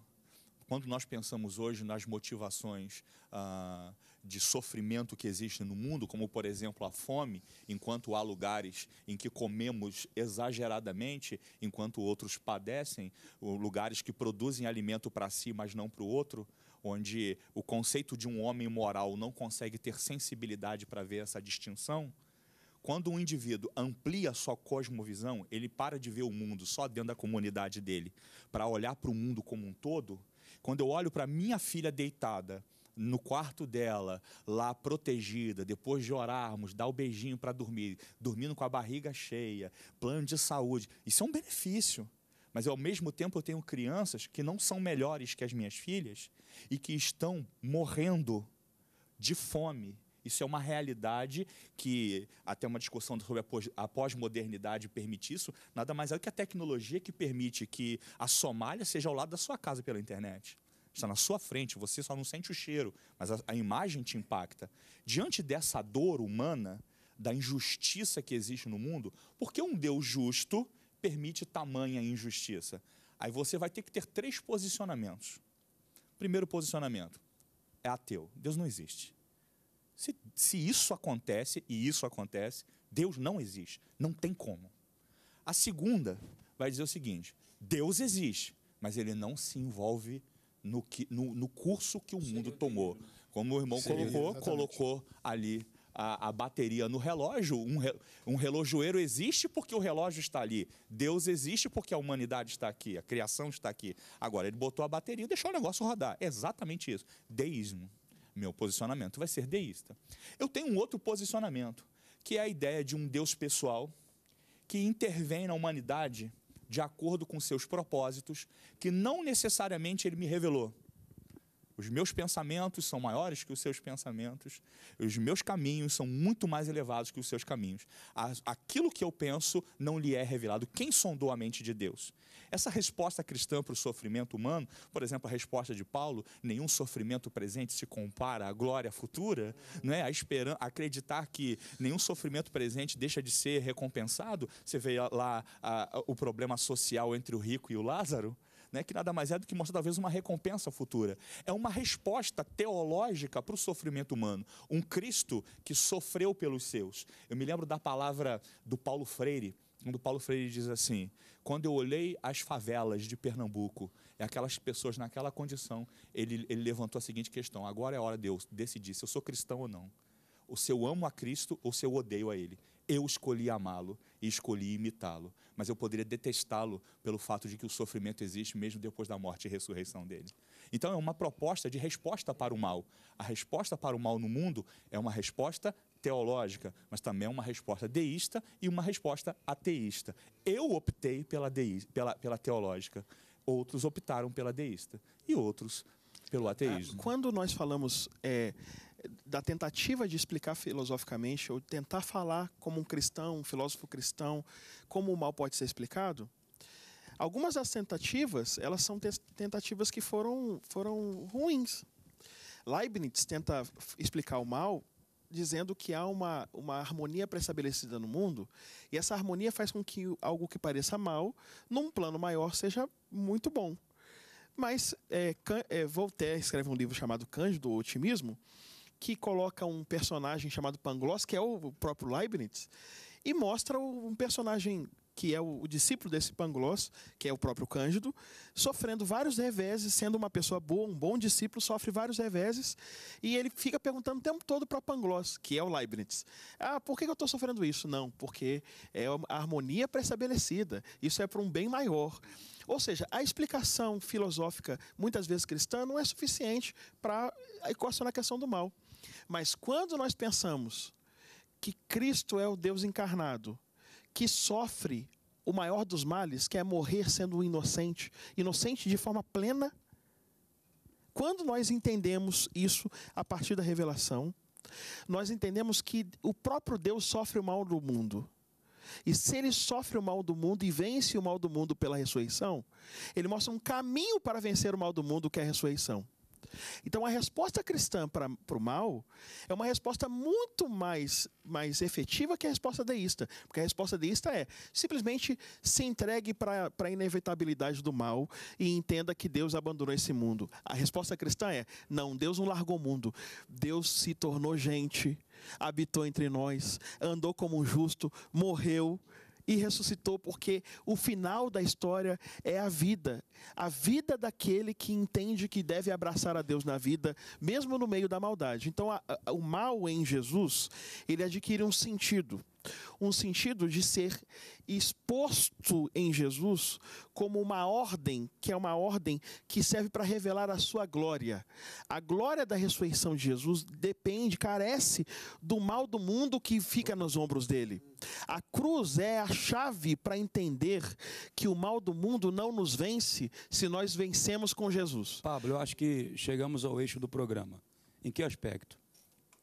Speaker 3: Quando nós pensamos hoje nas motivações ah, de sofrimento que existe no mundo, como por exemplo a fome, enquanto há lugares em que comemos exageradamente, enquanto outros padecem, lugares que produzem alimento para si, mas não para o outro, onde o conceito de um homem moral não consegue ter sensibilidade para ver essa distinção. Quando um indivíduo amplia sua cosmovisão, ele para de ver o mundo só dentro da comunidade dele, para olhar para o mundo como um todo. Quando eu olho para minha filha deitada no quarto dela, lá protegida, depois de orarmos, dar o beijinho para dormir, dormindo com a barriga cheia, plano de saúde, isso é um benefício. Mas ao mesmo tempo eu tenho crianças que não são melhores que as minhas filhas e que estão morrendo de fome. Isso é uma realidade que até uma discussão sobre a pós-modernidade permite isso, nada mais é do que a tecnologia que permite que a Somália seja ao lado da sua casa pela internet está na sua frente, você só não sente o cheiro, mas a, a imagem te impacta. Diante dessa dor humana, da injustiça que existe no mundo, por que um Deus justo permite tamanha injustiça? Aí você vai ter que ter três posicionamentos. Primeiro posicionamento é ateu. Deus não existe. Se, se isso acontece, e isso acontece, Deus não existe. Não tem como. A segunda vai dizer o seguinte: Deus existe, mas ele não se envolve no, que, no, no curso que o mundo tomou. Como o irmão Seria, colocou, exatamente. colocou ali a, a, bateria no relógio. Um, um relojoeiro existe porque o relógio está ali. Deus existe porque a humanidade está aqui, a criação está aqui. Agora, ele botou a bateria e deixou o negócio rodar. É exatamente isso. Deísmo. Meu posicionamento vai ser deísta. Eu tenho um outro posicionamento, que é a ideia de um Deus pessoal que intervém na humanidade de acordo com seus propósitos, que não necessariamente ele me revelou. Os meus pensamentos são maiores que os seus pensamentos. Os meus caminhos são muito mais elevados que os seus caminhos. Aquilo que eu penso não lhe é revelado. Quem sondou a mente de Deus? Essa resposta cristã para o sofrimento humano, por exemplo, a resposta de Paulo, nenhum sofrimento presente se compara à glória futura, não é? A esperan acreditar que nenhum sofrimento presente deixa de ser recompensado. Você vê lá a, a, o problema social entre o rico e o Lázaro né, que nada mais é do que mostrar talvez uma recompensa futura. É uma resposta teológica para o sofrimento humano. Um Cristo que sofreu pelos seus. Eu me lembro da palavra do Paulo Freire, quando Paulo Freire diz assim: quando eu olhei as favelas de Pernambuco, aquelas pessoas naquela condição, ele, ele levantou a seguinte questão: agora é a hora de eu decidir se eu sou cristão ou não. Ou se eu amo a Cristo ou se eu odeio a Ele. Eu escolhi amá-lo e escolhi imitá-lo mas eu poderia detestá-lo pelo fato de que o sofrimento existe mesmo depois da morte e ressurreição dele. Então é uma proposta de resposta para o mal. A resposta para o mal no mundo é uma resposta teológica, mas também é uma resposta deísta e uma resposta ateísta. Eu optei pela, deí, pela, pela teológica, outros
Speaker 2: optaram pela deísta e outros pelo ah, ateísmo. Quando nós falamos é, da tentativa de explicar filosoficamente ou tentar falar como um cristão, um filósofo cristão, como o mal pode ser explicado, algumas das tentativas, elas são tentativas que foram, foram ruins. Leibniz tenta explicar o mal dizendo que há uma, uma harmonia pré-estabelecida no mundo, e essa harmonia faz com que algo que pareça mal, num plano maior, seja muito bom. Mas é, é, Voltaire escreve um livro chamado Cândido Otimismo, que coloca um personagem chamado Pangloss, que é o próprio Leibniz, e mostra um personagem que é o, discípulo desse Pangloss, que é o próprio Cândido, sofrendo vários reveses, sendo uma pessoa boa, um bom discípulo, sofre vários reveses, e ele fica perguntando o tempo todo para Pangloss, que é o Leibniz. Ah, por que eu estou sofrendo isso? Não, porque é a harmonia pré-estabelecida, isso é para um bem maior. Ou seja, a explicação filosófica, muitas vezes cristã, não é suficiente para equacionar a questão do mal. Mas quando nós pensamos que Cristo é o Deus encarnado, que sofre o maior dos males, que é morrer sendo um inocente, inocente de forma plena, quando nós entendemos isso a partir da revelação, nós entendemos que o próprio Deus sofre o mal do mundo. E se ele sofre o mal do mundo e vence o mal do mundo pela ressurreição, ele mostra um caminho para vencer o mal do mundo, que é a ressurreição. Então, a resposta cristã para o mal é uma resposta muito mais, mais efetiva que a resposta deísta. Porque a resposta deísta é simplesmente se entregue para a inevitabilidade do mal e entenda que Deus abandonou esse mundo. A resposta cristã é: não, Deus não largou o mundo. Deus se tornou gente, habitou entre nós, andou como um justo, morreu, e ressuscitou, porque o final da história é a vida. A vida daquele que entende que deve abraçar a Deus na vida, mesmo no meio da maldade. Então, a, a, o mal em Jesus, ele adquire um sentido um sentido de ser exposto em Jesus como uma ordem, que é uma ordem que serve para revelar a sua glória. A glória da ressurreição de Jesus depende, carece do mal do mundo que fica nos ombros dele. A cruz é a chave para entender que o mal do mundo não nos vence se nós vencemos com Jesus. Pablo, eu acho que chegamos ao eixo do programa. Em que aspecto?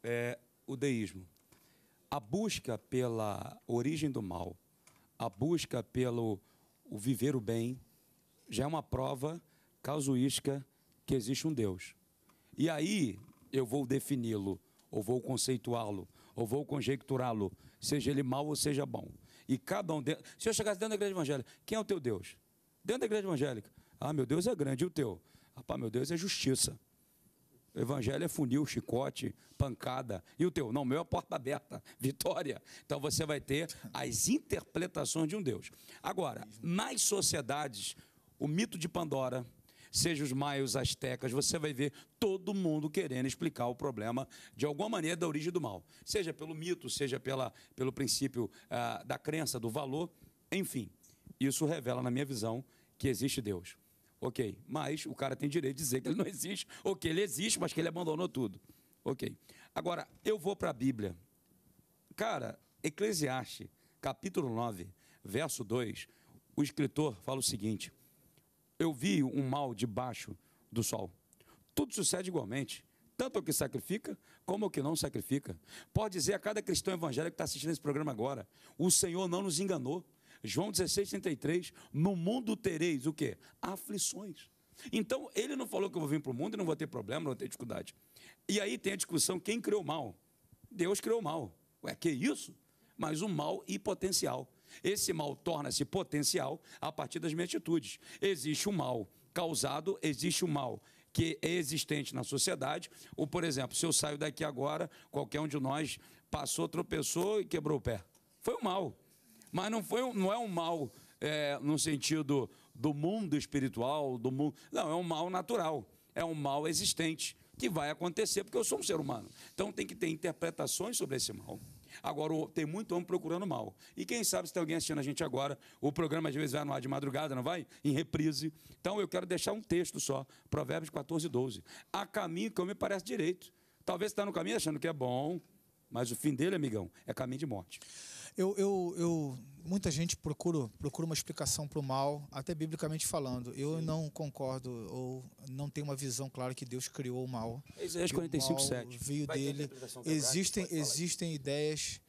Speaker 4: É o deísmo a busca pela origem do mal, a busca pelo o viver o bem, já é uma prova casuística que existe um Deus. E aí eu vou defini-lo, ou vou conceituá-lo, ou vou conjecturá-lo, seja ele mal ou seja bom. E cada um de... Se eu chegasse dentro da igreja evangélica, quem é o teu Deus? Dentro da igreja evangélica. Ah, meu Deus é grande, e o teu? Ah, meu Deus é justiça. O evangelho é funil, chicote, pancada. E o teu? Não, o meu é porta aberta, vitória. Então você vai ter as interpretações de um Deus. Agora, nas sociedades, o mito de Pandora, seja os maios, astecas, você vai ver todo mundo querendo explicar o problema de alguma maneira da origem do mal. Seja pelo mito, seja pela, pelo princípio ah, da crença, do valor, enfim. Isso revela, na minha visão, que existe Deus. Ok. Mas o cara tem direito de dizer que ele não existe, ou que ele existe, mas que ele abandonou tudo. Ok. Agora, eu vou para a Bíblia. Cara, Eclesiastes, capítulo 9, verso 2, o escritor fala o seguinte: Eu vi um mal debaixo do sol. Tudo sucede igualmente tanto o que sacrifica como o que não sacrifica. Pode dizer a cada cristão evangélico que está assistindo esse programa agora: o Senhor não nos enganou. João 16, 33, no mundo tereis o quê? Aflições. Então, ele não falou que eu vou vir para o mundo e não vou ter problema, não vou ter dificuldade. E aí tem a discussão, quem criou o mal? Deus criou o mal. Ué, que isso? Mas o mal e potencial. Esse mal torna-se potencial a partir das minhas atitudes. Existe o um mal causado, existe o um mal que é existente na sociedade. Ou, por exemplo, se eu saio daqui agora, qualquer um de nós passou, tropeçou e quebrou o pé. Foi o um mal. Mas não, foi, não é um mal é, no sentido do mundo espiritual, do mundo. Não, é um mal natural, é um mal existente que vai acontecer porque eu sou um ser humano. Então tem que ter interpretações sobre esse mal. Agora, tem muito homem procurando mal. E quem sabe se tem alguém assistindo a gente agora, o programa às vezes vai no ar de madrugada, não vai? Em reprise. Então eu quero deixar um texto só, Provérbios 14, 12. Há caminho que eu me parece direito. Talvez está no caminho achando que é bom, mas o fim dele, amigão, é caminho de morte.
Speaker 5: Eu, eu, eu muita gente procura, procura uma explicação para o mal, até biblicamente falando. Eu Sim. não concordo ou não tenho uma visão clara que Deus criou o mal. Isaías 45, mal 7. Veio Vai dele. Existem, existem ideias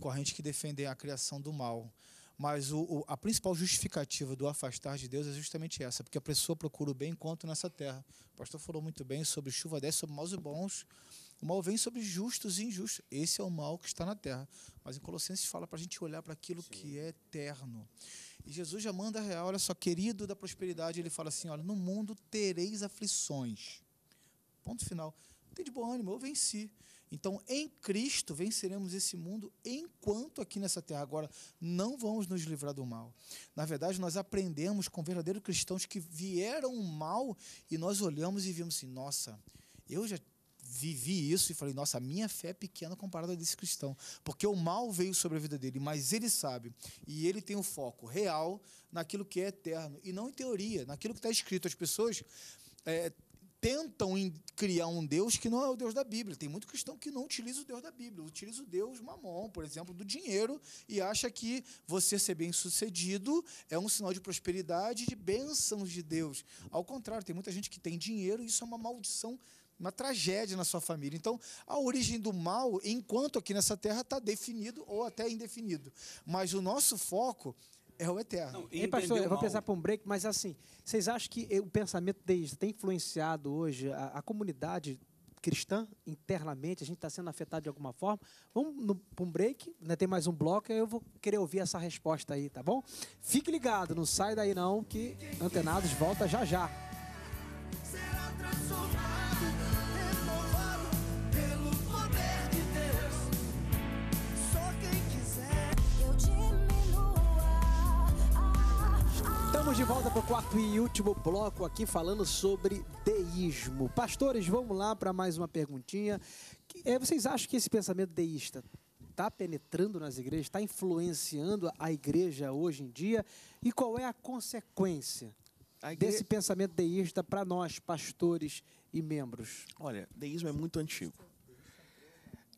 Speaker 5: correntes que defendem a criação do mal. Mas o, o, a principal justificativa do afastar de Deus é justamente essa, porque a pessoa procura o bem enquanto nessa terra. O pastor falou muito bem sobre chuva desce sobre maus e bons, o mal vem sobre justos e injustos. Esse é o mal que está na terra. Mas em Colossenses fala para a gente olhar para aquilo Sim. que é eterno. E Jesus já manda real, olha só, querido da prosperidade, ele fala assim: olha, no mundo tereis aflições. Ponto final. Tem de bom ânimo, eu venci. Então, em Cristo, venceremos esse mundo enquanto aqui nessa terra. Agora, não vamos nos livrar do mal. Na verdade, nós aprendemos com verdadeiros cristãos que vieram o mal e nós olhamos e vimos assim: nossa, eu já vivi isso e falei, nossa, a minha fé é pequena comparada a desse cristão, porque o mal veio sobre a vida dele, mas ele sabe, e ele tem o um foco real naquilo que é eterno, e não em teoria, naquilo que está escrito. As pessoas é, tentam criar um Deus que não é o Deus da Bíblia. Tem muito cristão que não utiliza o Deus da Bíblia, utiliza o Deus mamon, por exemplo, do dinheiro, e acha que você ser bem-sucedido é um sinal de prosperidade, de bênçãos de Deus. Ao contrário, tem muita gente que tem dinheiro e isso é uma maldição uma tragédia na sua família. Então, a origem do mal, enquanto aqui nessa terra, está definido ou até indefinido. Mas o nosso
Speaker 1: foco é o eterno. Não, Ei, é, pastor, eu vou pensar para um break, mas assim, vocês acham que o pensamento deles tem influenciado hoje a, a comunidade cristã internamente? A gente está sendo afetado de alguma forma? Vamos para um break, né, tem mais um bloco, eu vou querer ouvir essa resposta aí, tá bom? Fique ligado, não sai daí não, que Antenados volta já já. Será transformado. Estamos de volta para o quarto e último bloco aqui falando sobre deísmo. Pastores, vamos lá para mais uma perguntinha. É, vocês acham que esse pensamento deísta está penetrando nas igrejas, está influenciando a igreja hoje em dia? E qual é a consequência a igre... desse pensamento
Speaker 2: deísta para nós, pastores e membros? Olha, deísmo é muito antigo.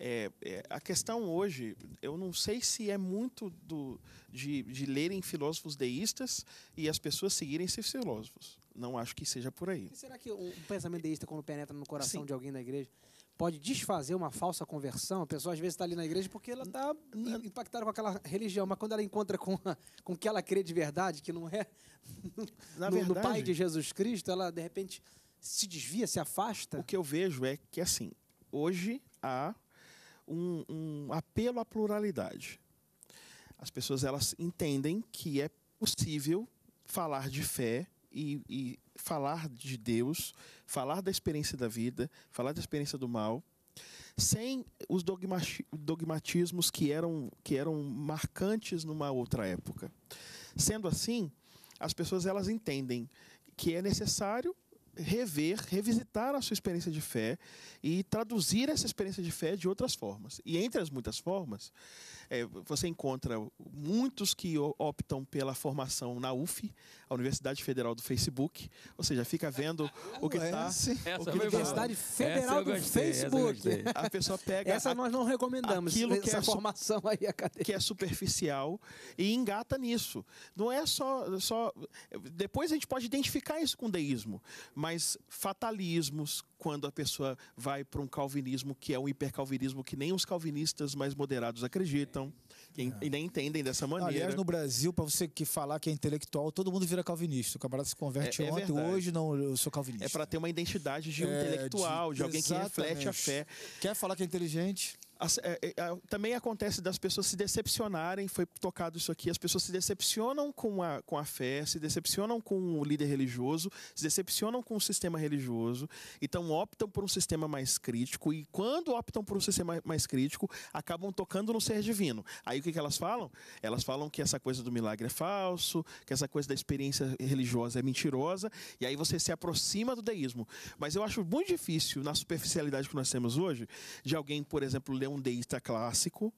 Speaker 2: É, é, a questão hoje, eu não sei se é muito do, de, de lerem filósofos deístas e as pessoas seguirem esses filósofos. Não acho que seja por aí. E será
Speaker 1: que um pensamento deísta, quando penetra no coração Sim. de alguém da igreja,
Speaker 2: pode desfazer uma
Speaker 1: falsa conversão? A pessoa às vezes está ali na igreja porque ela está impactada com aquela religião, mas quando ela encontra com, com o que ela crê de verdade, que não é na no, verdade, no Pai de Jesus Cristo,
Speaker 2: ela de repente se desvia, se afasta? O que eu vejo é que, assim, hoje há um, um apelo à pluralidade. As pessoas elas entendem que é possível falar de fé e, e, falar de Deus, falar da experiência da vida, falar da experiência do mal, sem os dogmatismos que eram, que eram marcantes numa outra época. Sendo assim, as pessoas elas entendem que é necessário rever, revisitar a sua experiência de fé e traduzir essa experiência de fé de outras formas. E entre as muitas formas, é, você encontra muitos que optam pela formação na UF, a Universidade Federal do Facebook. Ou seja, fica vendo o que está. Universidade tá Federal do gostei, Facebook. A pessoa pega. Essa nós não recomendamos. Aquilo que é formação aí acadêmica. Que é superficial e engata nisso. Não é só, só. Depois a gente pode identificar isso com deísmo, mas fatalismos, quando a pessoa vai para um calvinismo que é um hipercalvinismo que nem os calvinistas mais moderados acreditam é. e nem entendem dessa maneira. Aliás, no
Speaker 5: Brasil, para você que falar que é intelectual, todo mundo vira calvinista. O camarada se converte é, é ontem, verdade. hoje não, eu sou calvinista.
Speaker 2: É para ter uma identidade de um é, intelectual, de, de alguém que reflete a fé. Quer falar que é inteligente? É, é, é, também acontece das pessoas se decepcionarem, foi tocado isso aqui, as pessoas se decepcionam com a, com a fé, se decepcionam com o líder religioso, se decepcionam com o sistema religioso, então optam por um sistema mais crítico, e quando optam por um sistema mais crítico, acabam tocando no ser divino. Aí o que, que elas falam? Elas falam que essa coisa do milagre é falso, que essa coisa da experiência religiosa é mentirosa, e aí você se aproxima do deísmo. Mas eu acho muito difícil, na superficialidade que nós temos hoje, de alguém, por exemplo, ler ler um deísta clássico,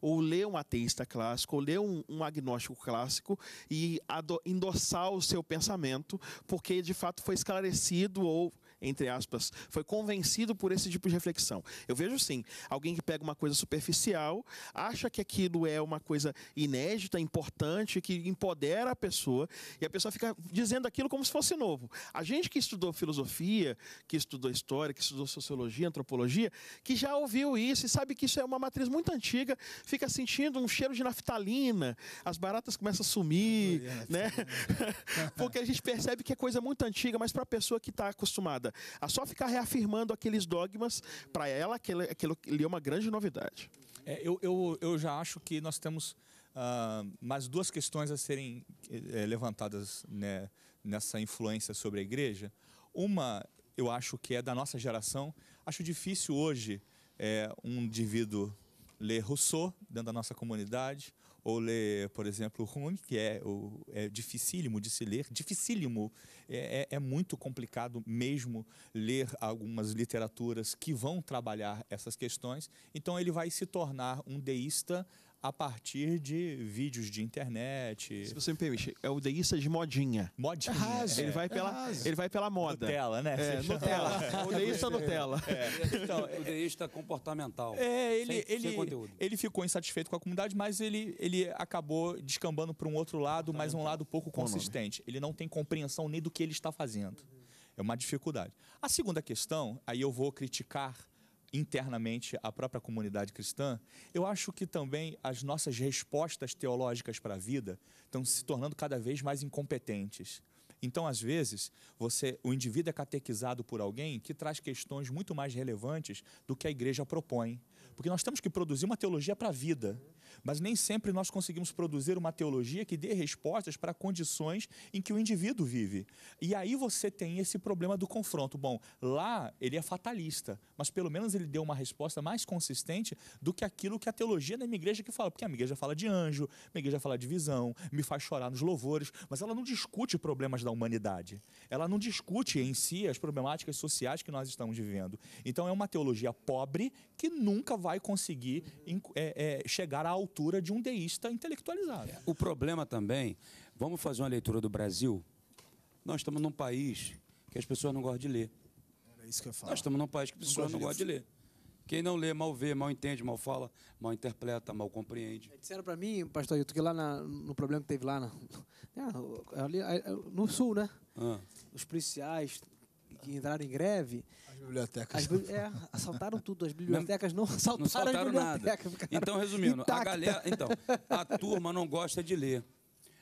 Speaker 2: ou ler um ateísta clássico, ou ler um, um agnóstico clássico e endossar o seu pensamento, porque de fato foi esclarecido ou entre aspas, foi convencido por esse tipo de reflexão. Eu vejo sim, alguém que pega uma coisa superficial, acha que aquilo é uma coisa inédita, importante, que empodera a pessoa, e a pessoa fica dizendo aquilo como se fosse novo. A gente que estudou filosofia, que estudou história, que estudou sociologia, antropologia, que já ouviu isso e sabe que isso é uma matriz muito antiga, fica sentindo um cheiro de naftalina, as baratas começam a sumir, oh, né? Porque a gente percebe que é coisa muito antiga, mas para a pessoa que está acostumada a só ficar reafirmando aqueles dogmas. Para ela, aquilo, aquilo ali é uma grande novidade.
Speaker 3: É, eu, eu, eu já acho que nós temos uh, mais duas questões a serem eh, levantadas né, nessa influência sobre a igreja. Uma, eu acho que é da nossa geração. Acho difícil hoje é, um indivíduo ler Rousseau dentro da nossa comunidade ou ler, por exemplo, Rumi, que é, o, é dificílimo de se ler, dificílimo, é, é, é, muito complicado mesmo ler algumas literaturas que vão trabalhar essas questões, então ele vai se tornar um deísta a partir de vídeos de
Speaker 2: internet. Se você me permite, é o deísta de modinha. Modinha. É é. Ele, vai pela, é ele vai pela moda. Nutella, né? É, Nutella. o deísta Nutella.
Speaker 4: É. Então, o deísta comportamental. É, ele, sem, ele, sem
Speaker 3: ele ficou insatisfeito com a comunidade, mas ele, ele acabou descambando para um outro lado, mas um lado pouco consistente. Ele não tem compreensão nem do que ele está fazendo. É uma dificuldade. A segunda questão, aí eu vou criticar internamente à própria comunidade cristã, eu acho que também as nossas respostas teológicas para a vida estão se tornando cada vez mais incompetentes. Então, às vezes, você, o indivíduo é catequizado por alguém que traz questões muito mais relevantes do que a igreja propõe. Porque nós temos que produzir uma teologia para a vida. Mas nem sempre nós conseguimos produzir uma teologia que dê respostas para condições em que o indivíduo vive. E aí você tem esse problema do confronto. Bom, lá ele é fatalista, mas pelo menos ele deu uma resposta mais consistente do que aquilo que a teologia da minha igreja que fala. Porque a minha igreja fala de anjo, a minha igreja fala de visão, me faz chorar nos louvores, mas ela não discute problemas da humanidade. Ela não discute em si as problemáticas sociais que nós estamos vivendo. Então é uma teologia pobre que nunca vai conseguir é, é, chegar ao altura de um deísta intelectualizado. O
Speaker 4: problema também, vamos fazer uma leitura do Brasil? Nós estamos num país que as pessoas não gostam de ler. Era isso que eu falo. Nós estamos num país que as pessoas não, não gostam de ler. Quem não lê, mal vê, mal entende, mal fala, mal interpreta, mal compreende. É,
Speaker 1: disseram para mim, pastor Hilton, que lá na, no problema que teve lá na, ali, no sul, né?
Speaker 4: Ah. Os policiais
Speaker 1: que entraram em greve. As bibliotecas. As bi é, assaltaram tudo. As bibliotecas não assaltaram, nada. Então, resumindo, intacta. a galera. Então,
Speaker 4: a turma não gosta de ler.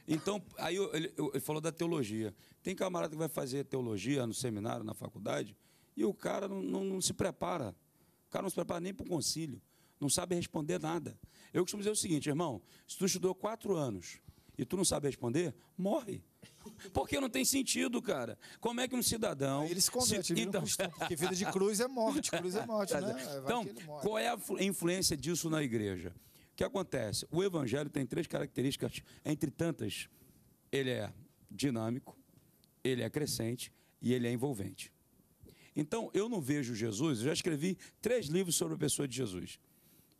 Speaker 4: Então, aí ele, ele falou da teologia. Tem camarada que vai fazer teologia no seminário, na faculdade, e o cara não, não, não se prepara. O cara não se prepara nem para o concílio. Não sabe responder nada. Eu costumo dizer o seguinte, irmão: se tu estudou quatro anos e tu não sabe responder, morre. Porque não tem sentido, cara. Como é que um cidadão. Aí ele se converte, se... Então... Cristão, porque vida de cruz é morte, cruz é morte, tá né? Então, qual é a influência disso na igreja? O que acontece? O evangelho tem três características, entre tantas. Ele é dinâmico, ele é crescente e ele é envolvente. Então, eu não vejo Jesus, eu já escrevi três livros sobre a pessoa de Jesus.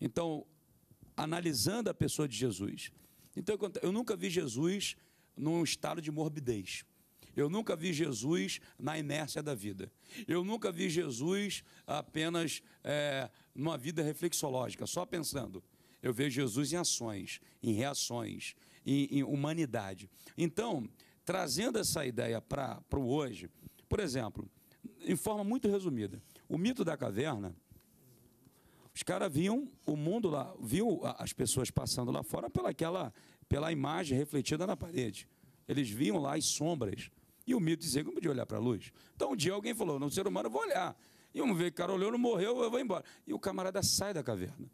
Speaker 4: Então, analisando a pessoa de Jesus. Então, eu nunca vi Jesus num estado de morbidez. Eu nunca vi Jesus na inércia da vida. Eu nunca vi Jesus apenas é, numa vida reflexológica, só pensando. Eu vejo Jesus em ações, em reações, em, em humanidade. Então, trazendo essa ideia para o hoje, por exemplo, em forma muito resumida, o mito da caverna. Os caras viam o mundo lá, viu as pessoas passando lá fora pelaquela pela imagem refletida na parede. Eles viam lá as sombras. E o mito dizia que não podia olhar para a luz. Então um dia alguém falou: não, ser humano, eu vou olhar. E vamos ver que o cara olhou, não morreu, eu vou embora. E o camarada sai da caverna.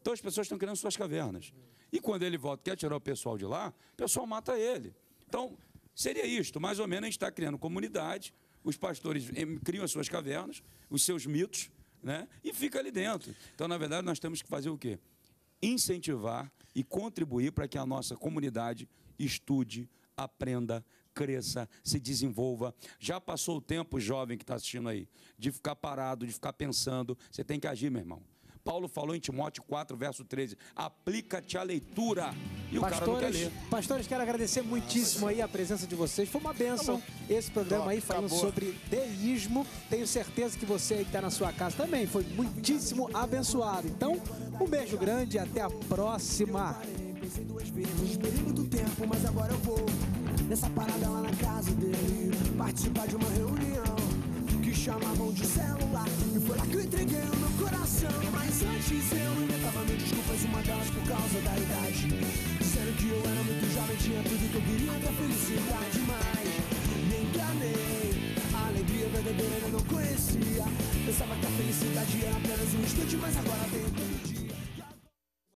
Speaker 4: Então as pessoas estão criando suas cavernas. E quando ele volta, quer tirar o pessoal de lá, o pessoal mata ele. Então, seria isto, mais ou menos a gente está criando comunidade, os pastores eh, criam as suas cavernas, os seus mitos, né? E fica ali dentro. Então, na verdade, nós temos que fazer o quê? incentivar e contribuir para que a nossa comunidade estude, aprenda, cresça, se desenvolva. Já passou o tempo, jovem que está assistindo aí, de ficar parado, de ficar pensando. Você tem que agir, meu irmão. Paulo falou em Timóteo 4, verso 13. Aplica-te à leitura. E pastores, o cara não quer ler.
Speaker 1: Pastores, quero agradecer muitíssimo aí a presença de vocês. Foi uma benção esse programa aí falando sobre deísmo. Tenho certeza que você aí que está na sua casa também foi muitíssimo abençoado. Então, um beijo grande e até a próxima. Pensei duas vezes, perdi muito tempo, mas agora eu vou nessa parada lá na casa dele, participar de uma reunião chamavam de celular E foi lá que eu entreguei o meu coração Mas antes eu inventava mil desculpas Uma delas por causa da idade Disseram que eu era muito jovem Tinha tudo que eu queria da felicidade Mas me enganei A alegria verdadeira eu não conhecia Pensava que a felicidade era apenas um instante Mas agora
Speaker 5: tem